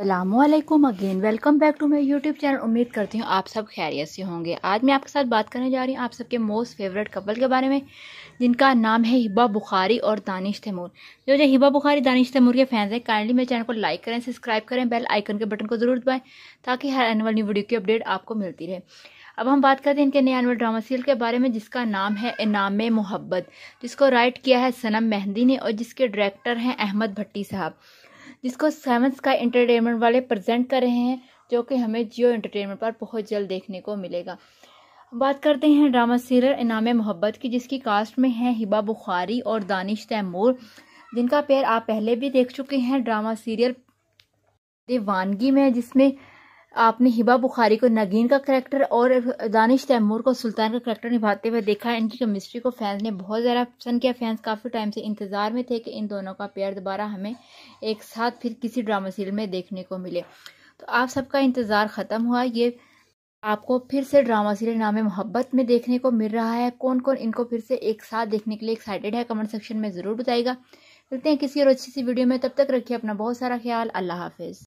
अल्लाम again welcome back to my YouTube channel उम्मीद करती हूँ आप सब खैरियत से होंगे आज मैं आपके साथ बात करने जा रही हूँ आप सबके मोस्ट फेवरेट कपल के बारे में जिनका नाम है हिबा बुखारी और दानिश तैमूर जो जो हिबा बुखारी दानिश तैमूर के फैंस हैं काइंडली मेरे चैनल को लाइक करें सब्सक्राइब करें बेल आइकन के बटन को ज़रूर दबाएँ ताकि हर एनुअल न्यू वीडियो की अपडेट आपको मिलती रहे अब हम बात करते हैं इनके नए एनअल ड्रामा सीरियल के बारे में जिसका नाम है इनाम मोहब्बत जिसको राइट किया है सनम मेहंदी ने और जिसके डायरेक्टर हैं अहमद भट्टी साहब जिसको सेवन स्काई इंटरटेनमेंट वाले प्रेजेंट कर रहे हैं जो कि हमें जियो इंटरटेनमेंट पर बहुत जल्द देखने को मिलेगा बात करते हैं ड्रामा सीरियल इनाम मोहब्बत की जिसकी कास्ट में है हिबा बुखारी और दानिश तैमूर जिनका पेयर आप पहले भी देख चुके हैं ड्रामा सीरियल दीवानगी में जिसमें आपने हिबा बुखारी को नगीन का करेक्टर और दानिश तैमूर को सुल्तान का करेक्टर निभाते हुए देखा इनकी केमिस्ट्री को फैंस ने बहुत ज़्यादा पसंद किया फैंस काफ़ी टाइम से इंतज़ार में थे कि इन दोनों का पेयर दोबारा हमें एक साथ फिर किसी ड्रामा सीरियल में देखने को मिले तो आप सबका इंतज़ार ख़त्म हुआ ये आपको फिर से ड्रामा सीरियल नाम मोहब्बत में देखने को मिल रहा है कौन कौन इनको फिर से एक साथ देखने के लिए एक्साइटेड है कमेंट सेक्शन में ज़रूर बताएगा मिलते हैं किसी और अच्छी सी वीडियो में तब तक रखिए अपना बहुत सारा ख्याल अल्लाह हाफिज़